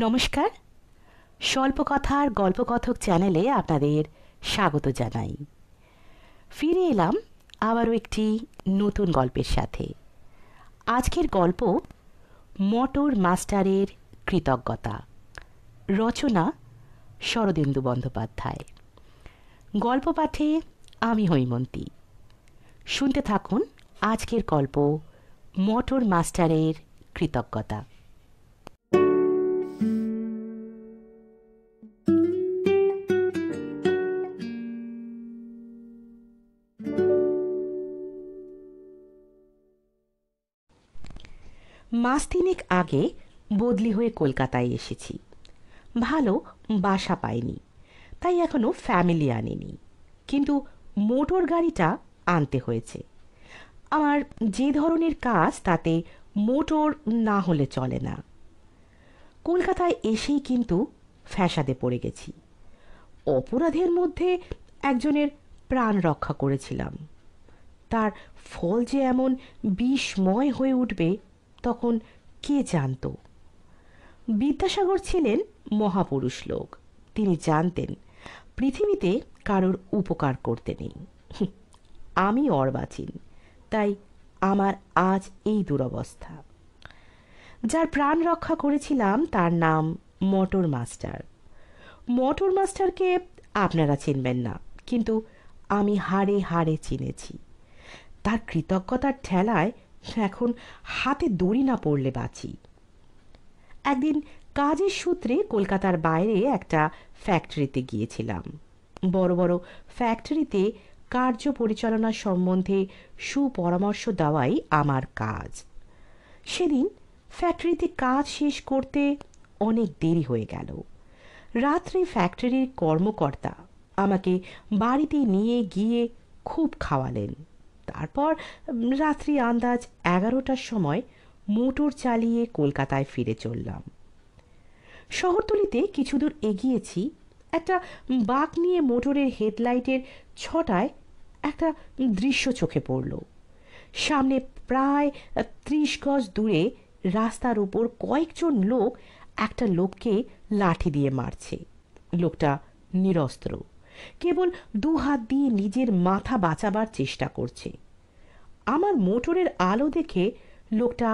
নমস্কার স্বল্পকথার গল্পকথক চ্যানেলে আপনাদের স্বাগত জানাই ফিরে এলাম আবারও একটি নতুন গল্পের সাথে আজকের গল্প মটর মাস্টারের কৃতজ্ঞতা রচনা শরদেন্দু বন্দ্যোপাধ্যায় গল্প পাঠে আমি হৈমন্তী শুনতে থাকুন আজকের গল্প মটর মাস্টারের কৃতজ্ঞতা মাস তিনেক আগে বদলি হয়ে কলকাতায় এসেছি ভালো বাসা পাইনি তাই এখনও ফ্যামিলি আনিনি কিন্তু মোটর গাড়িটা আনতে হয়েছে আমার যে ধরনের কাজ তাতে মোটর না হলে চলে না কলকাতায় এসেই কিন্তু ফ্যাসাদে পড়ে গেছি অপরাধের মধ্যে একজনের প্রাণ রক্ষা করেছিলাম তার ফল যে এমন বিস্ময় হয়ে উঠবে তখন কে জানত বিদ্যাসাগর ছিলেন মহাপুরুষ লোক তিনি জানতেন পৃথিবীতে কারোর উপকার করতে নেই আমি অর্বাচীন তাই আমার আজ এই দুরবস্থা যার প্রাণ রক্ষা করেছিলাম তার নাম মটর মাস্টার মটর মাস্টারকে আপনারা চিনবেন না কিন্তু আমি হাড়ে হাড়ে চিনেছি তার কৃতজ্ঞতার ঠেলায় এখন হাতে দড়ি না পড়লে বাঁচি একদিন কাজের সূত্রে কলকাতার বাইরে একটা ফ্যাক্টরিতে গিয়েছিলাম বড় বড় ফ্যাক্টরিতে কার্য পরিচালনা সম্বন্ধে সুপরামর্শ দেওয়াই আমার কাজ সেদিন ফ্যাক্টরিতে কাজ শেষ করতে অনেক দেরি হয়ে গেল রাত্রে ফ্যাক্টরির কর্মকর্তা আমাকে বাড়িতে নিয়ে গিয়ে খুব খাওয়ালেন তারপর রাত্রি আন্দাজ এগারোটার সময় মোটর চালিয়ে কলকাতায় ফিরে চললাম শহরতলিতে কিছু দূর এগিয়েছি একটা বাঘ নিয়ে মোটরের হেডলাইটের ছটায় একটা দৃশ্য চোখে পড়ল সামনে প্রায় ত্রিশ গজ দূরে রাস্তার উপর কয়েকজন লোক একটা লোককে লাঠি দিয়ে মারছে লোকটা নিরস্ত্র কেবল দু হাত দিয়ে নিজের মাথা বাঁচাবার চেষ্টা করছে আমার মোটরের আলো দেখে লোকটা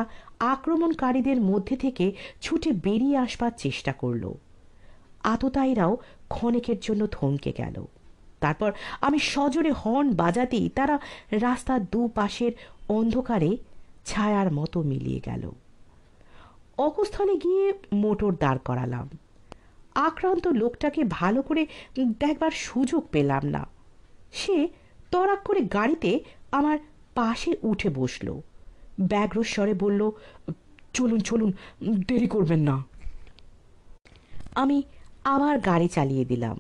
আক্রমণকারীদের মধ্যে থেকে ছুটে বেরিয়ে আসবার চেষ্টা করল আততায়ীরাও ক্ষণেকের জন্য থমকে গেল তারপর আমি সজোরে হর্ন বাজাতেই তারা রাস্তার দুপাশের অন্ধকারে ছায়ার মতো মিলিয়ে গেল অকস্থানে গিয়ে মোটর দাঁড় করালাম আক্রান্ত লোকটাকে ভালো করে দেখবার সুযোগ পেলাম না সে তরাক করে গাড়িতে আমার পাশে উঠে বসলো ব্যগ্রস্বরে বলল চলুন চলুন দেরি করবেন না আমি আবার গাড়ি চালিয়ে দিলাম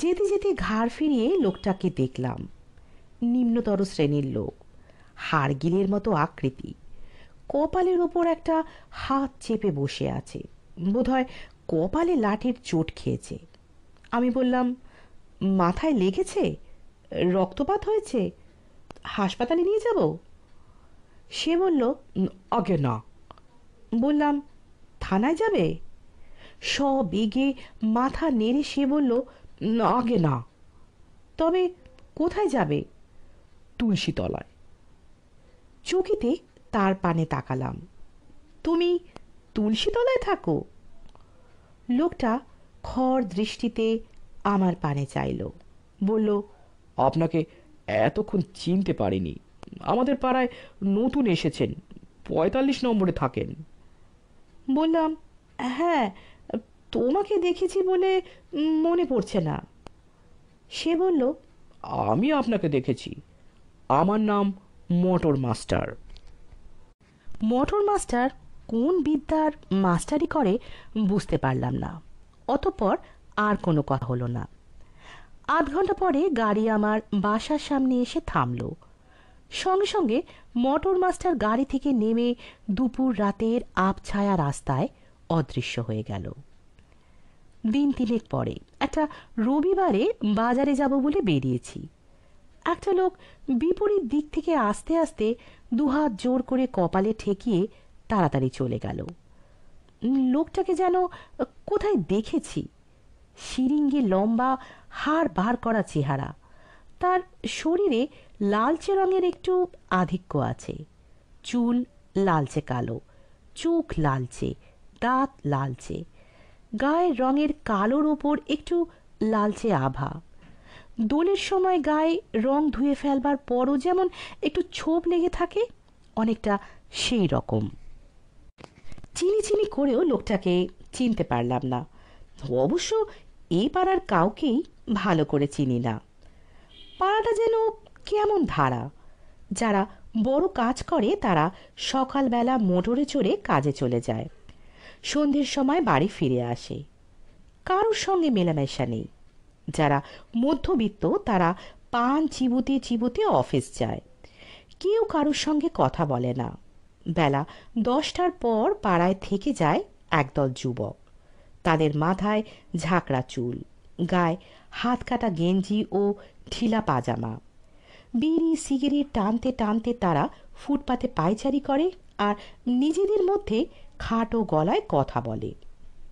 যেতে যেতে ঘাড় ফিরিয়ে লোকটাকে দেখলাম নিম্নতর শ্রেণীর লোক হাড়গিলের মতো আকৃতি কপালের ওপর একটা হাত চেপে বসে আছে বোধহয় কপালে লাঠির চোট খেয়েছে আমি বললাম মাথায় লেগেছে রক্তপাত হয়েছে হাসপাতালে নিয়ে যাব সে বলল আগে না বললাম থানায় যাবে সবেগে মাথা নেড়ে সে বলল আগে না তবে কোথায় যাবে তুলসীতলায় চকিতে তার পানে তাকালাম তুমি তুলসীতলায় থাকো লোকটা খর দৃষ্টিতে আমার পানে চাইল বলল আপনাকে এতক্ষণ চিনতে পারিনি আমাদের পাড়ায় নতুন এসেছেন পঁয়তাল্লিশ নম্বরে থাকেন বললাম হ্যাঁ তোমাকে দেখেছি বলে মনে পড়ছে না সে বলল আমি আপনাকে দেখেছি আমার নাম মোটর মাস্টার মোটর মাস্টার কোন বিদ্যার মাস্টারি করে বুঝতে পারলাম না অতপর আর কোনো কথা হলো না আধ ঘন্টা পরে গাড়ি আমার বাসার সামনে এসে থামল সঙ্গে সঙ্গে মোটর মাস্টার গাড়ি থেকে নেমে দুপুর রাতের আবছায়া রাস্তায় অদৃশ্য হয়ে গেল দিন তিনেক পরে একটা রবিবারে বাজারে যাব বলে বেরিয়েছি একটা লোক বিপরীত দিক থেকে আস্তে আস্তে দুহাত জোর করে কপালে ঠেকিয়ে তাড়াতাড়ি চলে গেল লোকটাকে যেন কোথায় দেখেছি শিরিঙ্গে লম্বা হাড় বার করা চেহারা তার শরীরে লালচে রঙের একটু আধিক্য আছে চুল লালচে কালো চোখ লালচে দাঁত লালচে গায়ের রঙের কালোর ওপর একটু লালচে আভা দোলের সময় গায়ে রং ধুয়ে ফেলবার পরও যেমন একটু ছোপ লেগে থাকে অনেকটা সেই রকম চিনি চিনি করেও লোকটাকে চিনতে পারলাম না অবশ্য এই পাড়ার কাউকেই ভালো করে চিনি না পাড়াটা যেন কেমন ধারা যারা বড় কাজ করে তারা সকালবেলা মোটরে চড়ে কাজে চলে যায় সন্ধ্যের সময় বাড়ি ফিরে আসে কারোর সঙ্গে মেলামেশা নেই যারা মধ্যবিত্ত তারা পান চিবুতে চিবুতে অফিস যায় কেউ কারোর সঙ্গে কথা বলে না বেলা দশটার পর পাড়ায় থেকে যায় একদল যুবক তাদের মাথায় ঝাঁকড়া চুল গায়ে হাত কাটা গেঞ্জি ও ঢিলা পাজামা বিড়ি সিগারেট টানতে টানতে তারা ফুটপাতে পায়চারি করে আর নিজেদের মধ্যে খাটো গলায় কথা বলে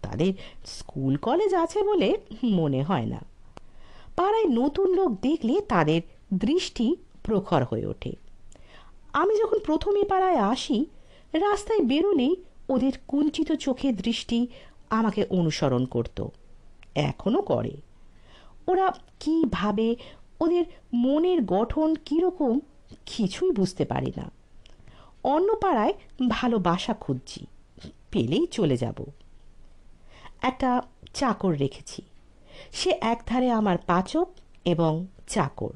তাদের স্কুল কলেজ আছে বলে মনে হয় না পাড়ায় নতুন লোক দেখলে তাদের দৃষ্টি প্রখর হয়ে ওঠে আমি যখন প্রথম এ পাড়ায় আসি রাস্তায় বেরোলেই ওদের কুঞ্চিত চোখে দৃষ্টি আমাকে অনুসরণ করত এখনও করে ওরা কি ভাবে ওদের মনের গঠন কীরকম কিছুই বুঝতে পারি না অন্য পাড়ায় ভালো বাসা খুঁজছি পেলেই চলে যাব একটা চাকর রেখেছি সে একধারে আমার পাচক এবং চাকর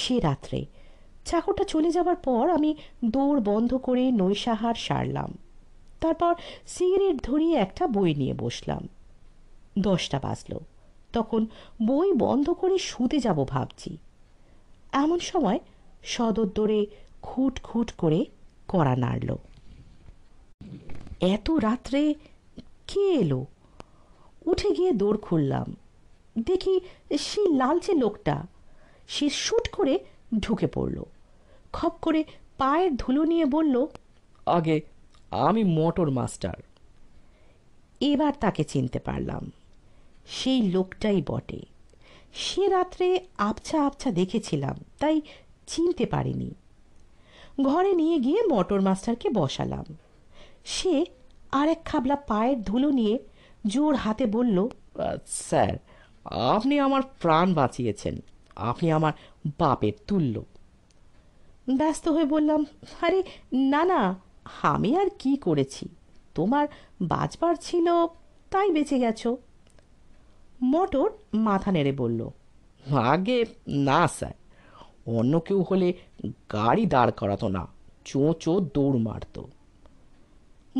সে রাত্রে চাকরটা চলে যাবার পর আমি দৌড় বন্ধ করে নৈশাহার সারলাম তারপর সিগারেট ধরিয়ে একটা বই নিয়ে বসলাম দশটা বাজলো তখন বই বন্ধ করে শুতে যাব ভাবছি এমন সময় সদর দরে খুট খুট করে কড়া নাড়ল এত রাত্রে কে এলো উঠে গিয়ে দৌড় খুললাম দেখি সেই লালচে লোকটা সে শুট করে ঢুকে পড়লো খপ করে পায়ের ধুলো নিয়ে বলল আগে আমি মোটর মাস্টার এবার তাকে চিনতে পারলাম সেই লোকটাই বটে সে রাত্রে আবছা আবছা দেখেছিলাম তাই চিনতে পারিনি ঘরে নিয়ে গিয়ে মোটর মাস্টারকে বসালাম সে আরেক খাবলা পায়ের ধুলো নিয়ে জোর হাতে বলল স্যার আপনি আমার প্রাণ বাঁচিয়েছেন আপনি আমার বাপের তুল্য ব্যস্ত হয়ে বললাম আরে না না আমি আর কি করেছি তোমার বাজবার ছিল তাই বেঁচে গেছো মটর মাথা নেড়ে বলল আগে না স্যার অন্য কেউ হলে গাড়ি দাঁড় করাতো না চোঁচো দৌড় মারত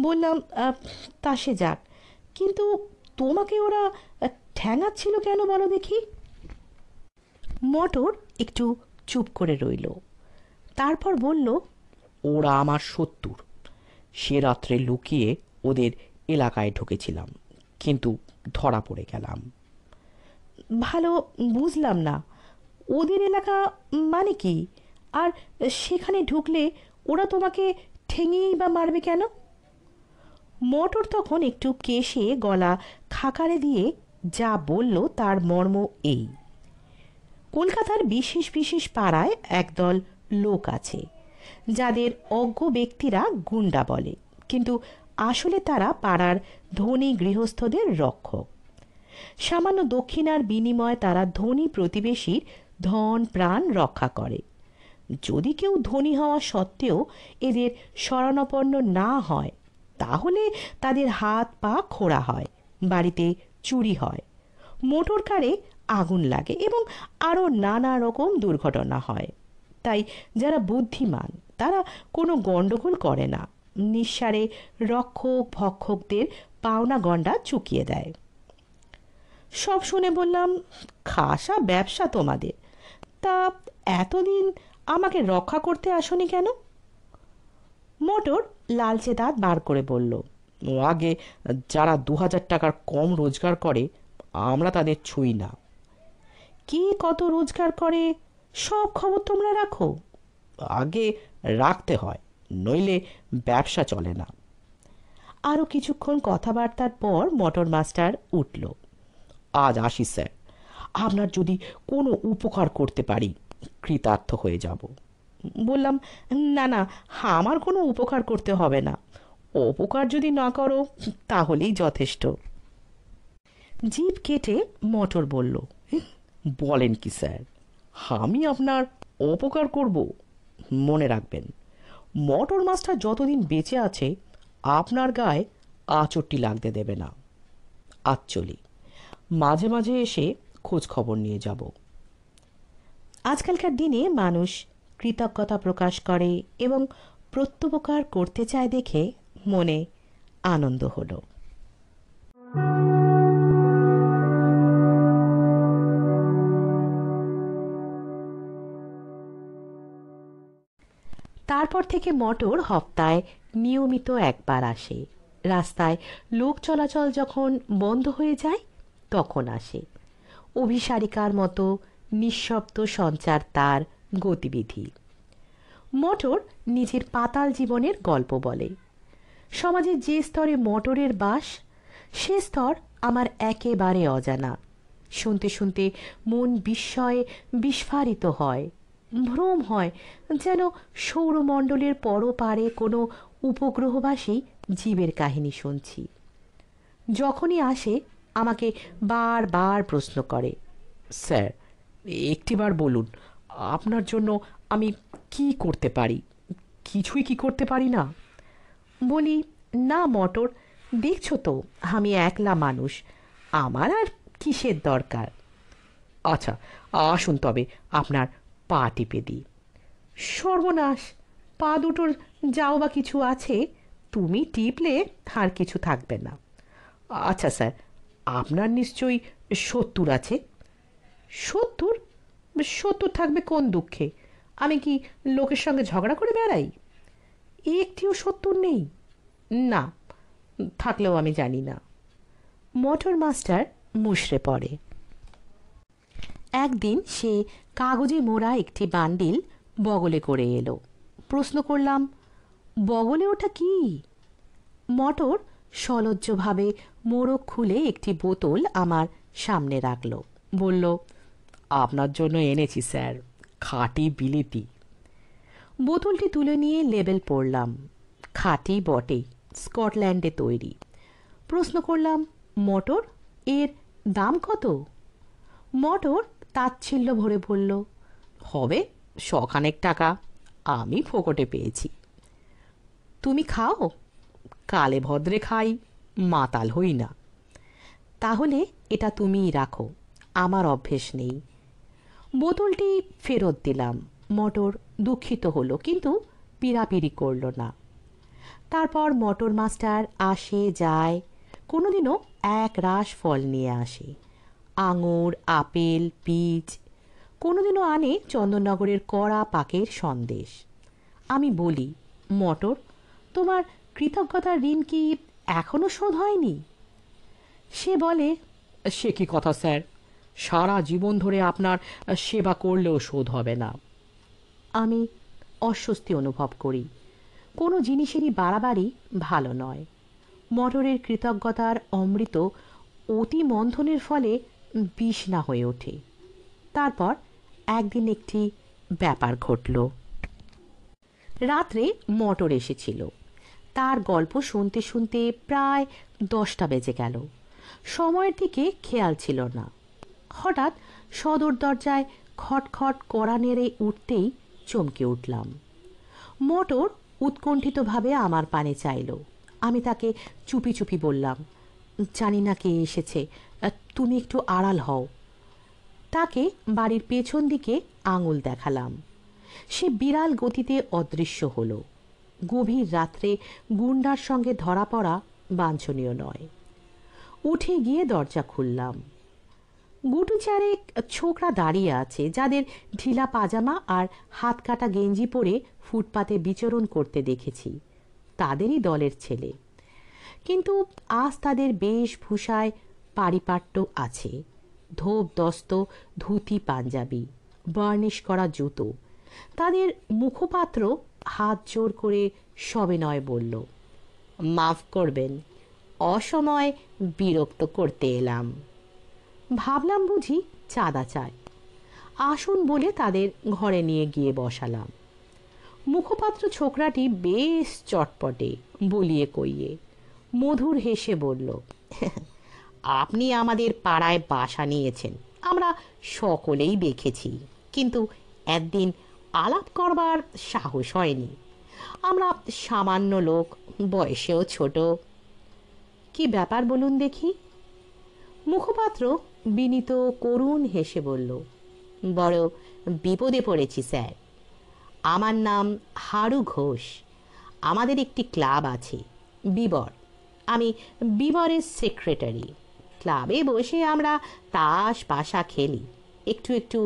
বললাম তা সে যাক কিন্তু তোমাকে ওরা ঠ্যাঙাচ্ছিল কেন বলো দেখি মটর একটু চুপ করে রইল তারপর বলল ওরা আমার শত্রুর সে রাত্রে লুকিয়ে ওদের এলাকায় ঢুকেছিলাম কিন্তু ধরা পড়ে গেলাম ভালো বুঝলাম না ওদের এলাকা মানে কি আর সেখানে ঢুকলে ওরা তোমাকে ঠেঙিয়েই বা মারবে কেন মোটর তখন একটু কেশে গলা খাকারে দিয়ে যা বলল তার মর্ম এই কলকাতার বিশেষ বিশেষ পাড়ায় একদল লোক আছে যাদের অজ্ঞ ব্যক্তিরা গুন্ডা বলে কিন্তু আসলে তারা পাড়ার ধনী গৃহস্থদের রক্ষক সামান্য দক্ষিণার বিনিময়ে তারা ধনী প্রতিবেশীর ধন প্রাণ রক্ষা করে যদি কেউ ধনী হওয়া সত্ত্বেও এদের শরণাপন্ন না হয় তাহলে তাদের হাত পা খোড়া হয় বাড়িতে চুরি হয় মোটর কারে আগুন লাগে এবং আরও নানা রকম দুর্ঘটনা হয় তাই যারা বুদ্ধিমান তারা কোনো গণ্ডগোল করে না নিঃসারে রক্ষক ভক্ষকদের পাওনা গণ্ডা চুকিয়ে দেয় সব শুনে বললাম খাসা ব্যবসা তোমাদের তা এতদিন আমাকে রক্ষা করতে আসনি কেন মোটর লালচে দাঁত বার করে বলল আগে যারা দু হাজার টাকার কম রোজগার করে আমরা তাদের ছুঁই না কে কত রোজগার করে সব খবর তোমরা রাখো আগে রাখতে হয় নইলে ব্যবসা চলে না আরও কিছুক্ষণ কথাবার্তার পর মোটর মাস্টার উঠল আজ আসি স্যার আপনার যদি কোনো উপকার করতে পারি কৃতার্থ হয়ে যাব বললাম না না আমার কোনো উপকার করতে হবে না উপকার যদি না করো তাহলেই যথেষ্ট জিপ কেটে মটর বলল বলেন কি স্যার আমি আপনার অপকার করব মনে রাখবেন মটর মাছটা যতদিন বেঁচে আছে আপনার গায়ে আচরটি লাগতে দেবে না আচ্চলি মাঝে মাঝে এসে খোঁজ খবর নিয়ে যাব আজকালকার দিনে মানুষ কৃতজ্ঞতা প্রকাশ করে এবং প্রত্যুপকার করতে চায় দেখে মনে আনন্দ হলো তারপর থেকে মটর হপ্তায় নিয়মিত একবার আসে রাস্তায় লোক চলাচল যখন বন্ধ হয়ে যায় তখন আসে অভিসারিকার মতো নিঃশব্দ সঞ্চার তার গতিবিধি মটর নিজের পাতাল জীবনের গল্প বলে সমাজে যে স্তরে মটরের বাস সে স্তর আমার একেবারে অজানা শুনতে শুনতে মন বিস্ময়ে বিস্ফারিত হয় ভ্রম হয় যেন সৌরমণ্ডলের পরপারে কোনো উপগ্রহবাসী জীবের কাহিনী শুনছি যখনই আসে আমাকে বারবার প্রশ্ন করে স্যার একটিবার বলুন আপনার জন্য আমি কি করতে পারি কিছুই কি করতে পারি না বলি না মটর দেখছো তো আমি একলা মানুষ আমার আর কিসের দরকার আচ্ছা আসুন তবে আপনার পা টিপে দিই সর্বনাশ পা দুটোর যাও বা কিছু আছে তুমি টিপলে আর কিছু থাকবে না আচ্ছা স্যার আপনার নিশ্চয়ই সত্তর আছে সত্তর সত্তর থাকবে কোন দুঃখে আমি কি লোকের সঙ্গে ঝগড়া করে বেড়াই একটিও সত্তর নেই না থাকলেও আমি জানি না মোটর মাস্টার মুশড়ে পড়ে একদিন সে কাগজে মোড়া একটি বান্ডিল বগলে করে এলো প্রশ্ন করলাম বগলে ওটা কি মটর সলজ্জভাবে মোড়ক খুলে একটি বোতল আমার সামনে রাখল বলল আপনার জন্য এনেছি স্যার খাঁটি বিলিতি বোতলটি তুলে নিয়ে লেবেল পড়লাম খাঁটি বটে স্কটল্যান্ডে তৈরি প্রশ্ন করলাম মটর এর দাম কত মটর তাচ্ছিল্য ভরে বলল হবে শখানেক টাকা আমি ফোকটে পেয়েছি তুমি খাও কালে ভদ্রে খাই মাতাল হই না তাহলে এটা তুমিই রাখো আমার অভ্যেস নেই বোতলটি ফেরত দিলাম মটর দুঃখিত হলো কিন্তু পিড়াপিড়ি করল না তারপর মটর মাস্টার আসে যায় কোনোদিনও এক রাস ফল নিয়ে আসে আঙুর আপেল পিচ কোনোদিনও আনে চন্দননগরের কড়া পাকের সন্দেশ আমি বলি মটর তোমার কৃতজ্ঞতার ঋণ কি এখনও শোধ হয়নি সে বলে সে কি কথা স্যার সারা জীবন ধরে আপনার সেবা করলেও শোধ হবে না আমি অস্বস্তি অনুভব করি কোনো জিনিসেরই বাড়াবাড়ি ভালো নয় মটরের কৃতজ্ঞতার অমৃত অতি মন্থনের ফলে বিষ না হয়ে ওঠে তারপর একদিন একটি ব্যাপার ঘটল রাত্রে মটর এসেছিল তার গল্প শুনতে শুনতে প্রায় দশটা বেজে গেল সময়ের দিকে খেয়াল ছিল না হঠাৎ সদর দরজায় খটখট করা নেড়ে উঠতেই চমকে উঠলাম মটর উৎকণ্ঠিতভাবে আমার পানে চাইল আমি তাকে চুপি চুপি বললাম জানি না কে এসেছে তুমি একটু আড়াল হও তাকে বাড়ির পেছন দিকে আঙুল দেখালাম সে বিড়াল গতিতে অদৃশ্য হল গভীর রাত্রে গুন্ডার সঙ্গে ধরা পড়া বাঞ্ছনীয় নয় উঠে গিয়ে দরজা খুললাম গুটু চারেক ছোকরা দাঁড়িয়ে আছে যাদের ঢিলা পাজামা আর হাত কাটা গেঞ্জি পরে ফুটপাতে বিচরণ করতে দেখেছি তাদেরই দলের ছেলে কিন্তু আজ তাদের বেশভূষায় পারিপাট্য আছে ধোপ দস্ত ধুতি পাঞ্জাবি বার্নিশ করা জুতো তাদের মুখপাত্র হাত জোর করে নয় বলল মাফ করবেন অসময় বিরক্ত করতে এলাম ভাবলাম বুঝি চাঁদা চায় আসুন বলে তাদের ঘরে নিয়ে গিয়ে বসালাম মুখপাত্র ছোকরাটি বেশ চটপটে বলিয়ে কইয়ে মধুর হেসে বলল আপনি আমাদের পাড়ায় বাসা নিয়েছেন আমরা সকলেই দেখেছি কিন্তু একদিন আলাপ করবার সাহস হয়নি আমরা সামান্য লোক বয়সেও ছোট কি ব্যাপার বলুন দেখি মুখপাত্র বিনীত করুণ হেসে বলল বড় বিপদে পড়েছি স্যার আমার নাম হারু ঘোষ আমাদের একটি ক্লাব আছে বিবর আমি বিমরের সেক্রেটারি ক্লাবে বসে আমরা তাস পাশা খেলি একটু একটু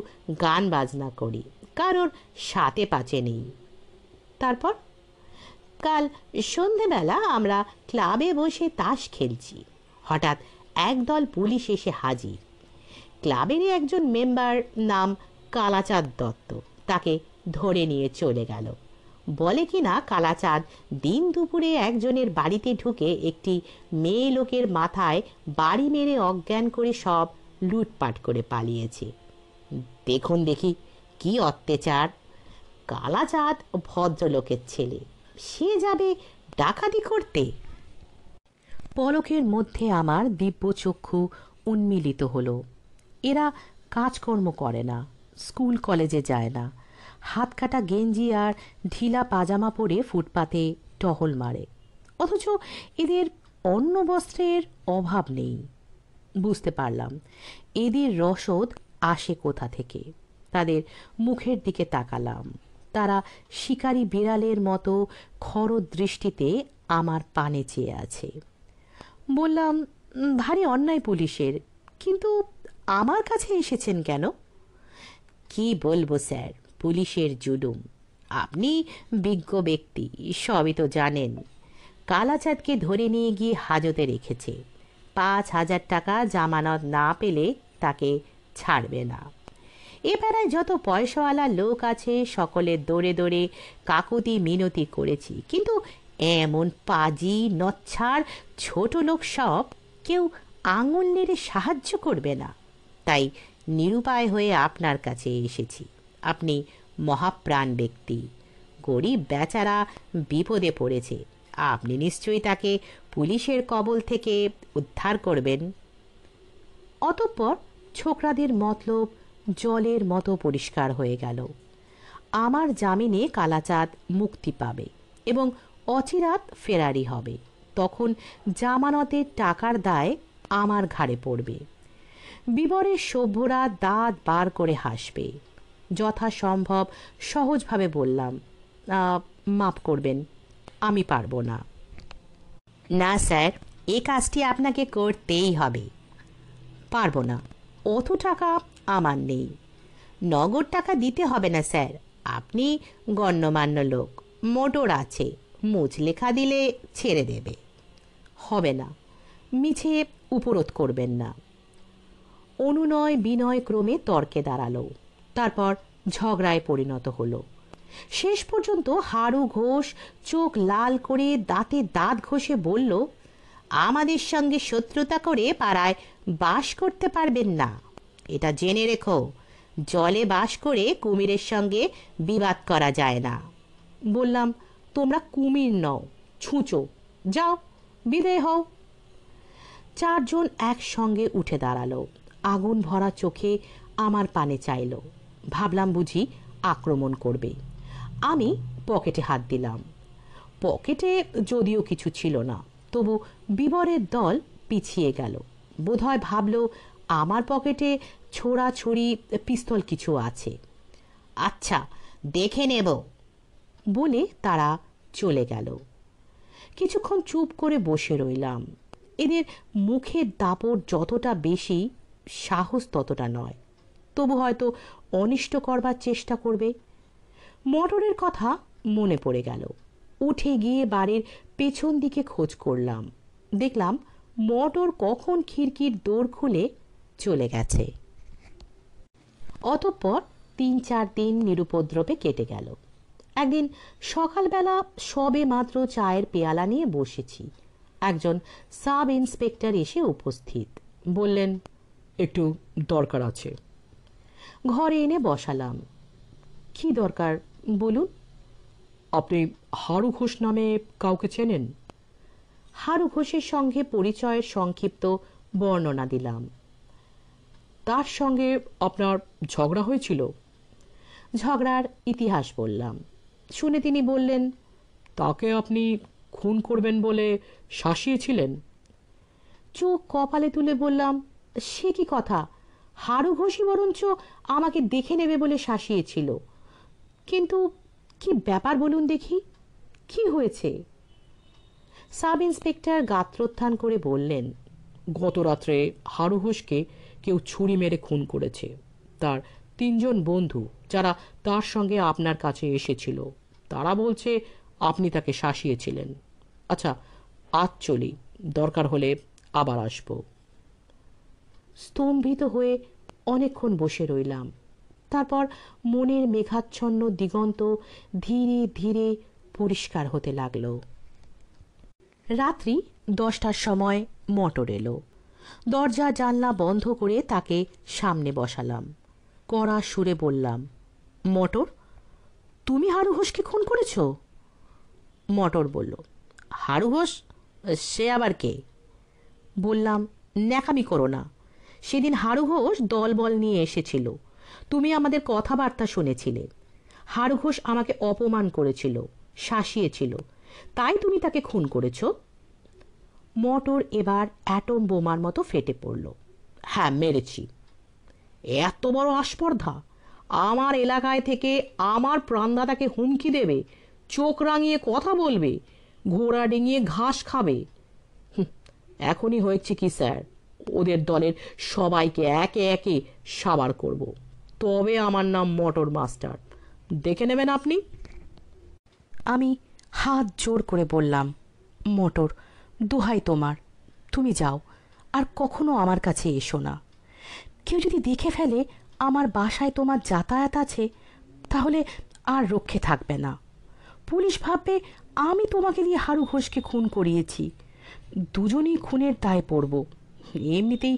গান বাজনা করি কারোর সাথে পাচে নেই তারপর কাল সন্ধেবেলা আমরা ক্লাবে বসে তাস খেলছি হঠাৎ একদল পুলিশ এসে হাজির ক্লাবেরই একজন মেম্বার নাম কালাচাঁদ দত্ত তাকে ধরে নিয়ে চলে গেল বলে কিনা কালাচাঁদ দিন দুপুরে একজনের বাড়িতে ঢুকে একটি মেয়ে লোকের মাথায় বাড়ি মেরে অজ্ঞান করে সব লুটপাট করে পালিয়েছে দেখুন দেখি কি অত্যাচার কালাচাঁদ ভদ্রলোকের ছেলে সে যাবে ডাকাতি করতে পলকের মধ্যে আমার দিব্যচক্ষু উন্মিলিত হলো এরা কাজকর্ম করে না স্কুল কলেজে যায় না হাত কাটা গেঞ্জি আর ঢিলা পাজামা পরে ফুটপাতে টহল মারে অথচ এদের অন্য বস্ত্রের অভাব নেই বুঝতে পারলাম এদের রসদ আসে কোথা থেকে তাদের মুখের দিকে তাকালাম তারা শিকারি বিড়ালের মতো খর দৃষ্টিতে আমার পানে চেয়ে আছে বললাম ভারী অন্যায় পুলিশের কিন্তু আমার কাছে এসেছেন কেন কি বলবো স্যার পুলিশের জুলুম আপনি বিজ্ঞ ব্যক্তি সবই তো জানেন কালাচাঁদকে ধরে নিয়ে গিয়ে হাজতে রেখেছে পাঁচ হাজার টাকা জামানত না পেলে তাকে ছাড়বে না এ বেড়ায় যত পয়সাওয়ালা লোক আছে সকলে দৌড়ে দৌড়ে কাকুতি মিনতি করেছি কিন্তু এমন পাজি নচ্ছার ছোট লোক সব কেউ আঙুল নেড়ে সাহায্য করবে না তাই নিরুপায় হয়ে আপনার কাছে এসেছি আপনি মহাপ্রাণ ব্যক্তি গরিব বেচারা বিপদে পড়েছে আপনি নিশ্চয়ই তাকে পুলিশের কবল থেকে উদ্ধার করবেন অতঃপর ছোকরাদের মতলব জলের মতো পরিষ্কার হয়ে গেল আমার জামিনে কালাচাঁদ মুক্তি পাবে এবং অচিরাত ফেরারি হবে তখন জামানতের টাকার দায় আমার ঘাড়ে পড়বে বিবরের সভ্যরা দাঁত বার করে হাসবে যথাসম্ভব সহজভাবে বললাম মাফ করবেন আমি পারবো না না স্যার এ কাজটি আপনাকে করতেই হবে পারবো না অত টাকা আমার নেই নগদ টাকা দিতে হবে না স্যার আপনি গণ্যমান্য লোক মোটর আছে মুছ লেখা দিলে ছেড়ে দেবে হবে না মিছে উপরোধ করবেন না অনুনয় বিনয় ক্রমে তর্কে দাঁড়ালো তারপর ঝগড়ায় পরিণত হলো শেষ পর্যন্ত হাড়ু ঘোষ চোখ লাল করে দাঁতে দাঁত ঘষে বলল আমাদের সঙ্গে শত্রুতা করে পাড়ায় বাস করতে পারবেন না এটা জেনে রেখো জলে বাস করে কুমিরের সঙ্গে বিবাদ করা যায় না বললাম তোমরা কুমির নও ছুঁচো যাও বিদেয় হও চারজন একসঙ্গে উঠে দাঁড়ালো আগুন ভরা চোখে আমার পানে চাইলো ভাবলাম বুঝি আক্রমণ করবে আমি পকেটে হাত দিলাম পকেটে যদিও কিছু ছিল না তবু বিবরের দল পিছিয়ে গেল বোধহয় ভাবল আমার পকেটে ছোড়া ছড়ি পিস্তল কিছু আছে আচ্ছা দেখে নেব বলে তারা চলে গেল কিছুক্ষণ চুপ করে বসে রইলাম এদের মুখের দাপট যতটা বেশি সাহস ততটা নয় তবু হয়তো অনিষ্ট করবার চেষ্টা করবে মটরের কথা মনে পড়ে গেল উঠে গিয়ে বাড়ির পেছন দিকে খোঁজ করলাম দেখলাম মটর কখন খিড়কির দৌড় খুলে চলে গেছে অতঃপর তিন চার দিন নিরুপদ্রবে কেটে গেল একদিন সকালবেলা সবে মাত্র চায়ের পেয়ালা নিয়ে বসেছি একজন সাব ইন্সপেক্টর এসে উপস্থিত বললেন একটু দরকার আছে ঘরে এনে বসালাম কি দরকার বলুন আপনি হারু ঘোষ নামে কাউকে চেনেন হারু ঘোষের সঙ্গে পরিচয়ের সংক্ষিপ্ত বর্ণনা দিলাম তার সঙ্গে আপনার ঝগড়া হয়েছিল ঝগড়ার ইতিহাস বললাম শুনে তিনি বললেন তাকে আপনি খুন করবেন বলে শাসিয়েছিলেন চোখ কপালে তুলে বললাম সে কি কথা হাড়ু ঘষি বরঞ্চ আমাকে দেখে নেবে বলে শাসিয়েছিল কিন্তু কি ব্যাপার বলুন দেখি কি হয়েছে সাব ইন্সপেক্টর গাত্রোত্থান করে বললেন গত রাত্রে হাড়ু ঘোষকে কেউ ছুরি মেরে খুন করেছে তার তিনজন বন্ধু যারা তার সঙ্গে আপনার কাছে এসেছিল তারা বলছে আপনি তাকে শাসিয়েছিলেন আচ্ছা আজ চলি দরকার হলে আবার আসবো স্তম্ভিত হয়ে অনেকক্ষণ বসে রইলাম তারপর মনের মেঘাচ্ছন্ন দিগন্ত ধীরে ধীরে পরিষ্কার হতে লাগল রাত্রি দশটার সময় মটর এলো দরজা জানলা বন্ধ করে তাকে সামনে বসালাম কড়া সুরে বললাম মটর তুমি হারু ঘোষকে খুন করেছ মটর বলল হারু ঘোষ সে আবার কে বললাম ন্যাকামি করো না সেদিন হাড়ুঘোষ ঘোষ দলবল নিয়ে এসেছিল তুমি আমাদের কথাবার্তা শুনেছিলে হাড়ুঘোষ ঘোষ আমাকে অপমান করেছিল শাসিয়েছিল তাই তুমি তাকে খুন করেছ মটর এবার অ্যাটম বোমার মতো ফেটে পড়ল হ্যাঁ মেরেছি এত বড় আস্পর্ধা আমার এলাকায় থেকে আমার প্রাণদাতাকে হুমকি দেবে চোখ রাঙিয়ে কথা বলবে ঘোড়া ডিঙিয়ে ঘাস খাবে এখনই হয়েছে কি স্যার ওদের দলের সবাইকে একে একে সাবার করব। তবে আমার নাম মটর মাস্টার দেখে নেবেন আপনি আমি হাত জোর করে বললাম মোটর দোহাই তোমার তুমি যাও আর কখনো আমার কাছে এসো না কেউ যদি দেখে ফেলে আমার বাসায় তোমার যাতায়াত আছে তাহলে আর রক্ষে থাকবে না পুলিশ ভাববে আমি তোমাকে দিয়ে হারু ঘোষকে খুন করিয়েছি দুজনই খুনের দায় পড়ব এমনিতেই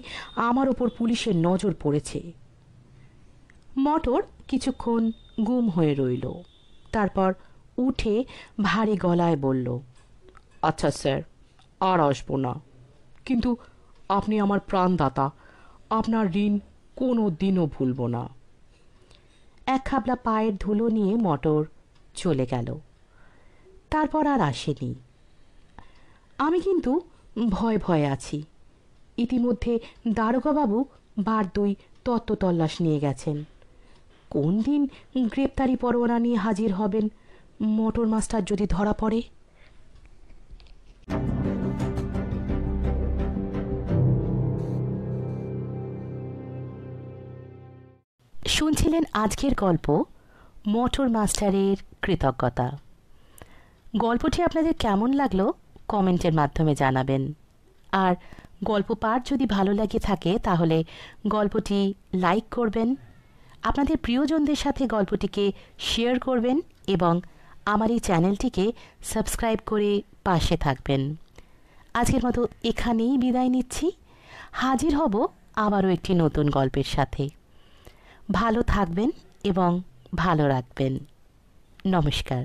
আমার ওপর পুলিশের নজর পড়েছে মটর কিছুক্ষণ গুম হয়ে রইল তারপর উঠে ভারী গলায় বলল আচ্ছা স্যার আর আসবো না কিন্তু আপনি আমার প্রাণদাতা আপনার ঋণ কোনো দিনও ভুলব না এক খাবলা পায়ের ধুলো নিয়ে মটর চলে গেল তারপর আর আসেনি আমি কিন্তু ভয় ভয়ে আছি ইতিমধ্যে দারোগাবাবু দুই তত্ত্ব তল্লাশ নিয়ে গেছেন কোন দিন গ্রেপ্তারি পরোয়ানা নিয়ে হাজির হবেন মোটর মাস্টার যদি ধরা পড়ে শুনছিলেন আজকের গল্প মোটর মাস্টারের কৃতজ্ঞতা গল্পটি আপনাদের কেমন লাগলো কমেন্টের মাধ্যমে জানাবেন আর গল্প পাঠ যদি ভালো লাগে থাকে তাহলে গল্পটি লাইক করবেন আপনাদের প্রিয়জনদের সাথে গল্পটিকে শেয়ার করবেন এবং আমার এই চ্যানেলটিকে সাবস্ক্রাইব করে পাশে থাকবেন আজকের মতো এখানেই বিদায় নিচ্ছি হাজির হব আবারও একটি নতুন গল্পের সাথে ভালো থাকবেন এবং ভালো রাখবেন নমস্কার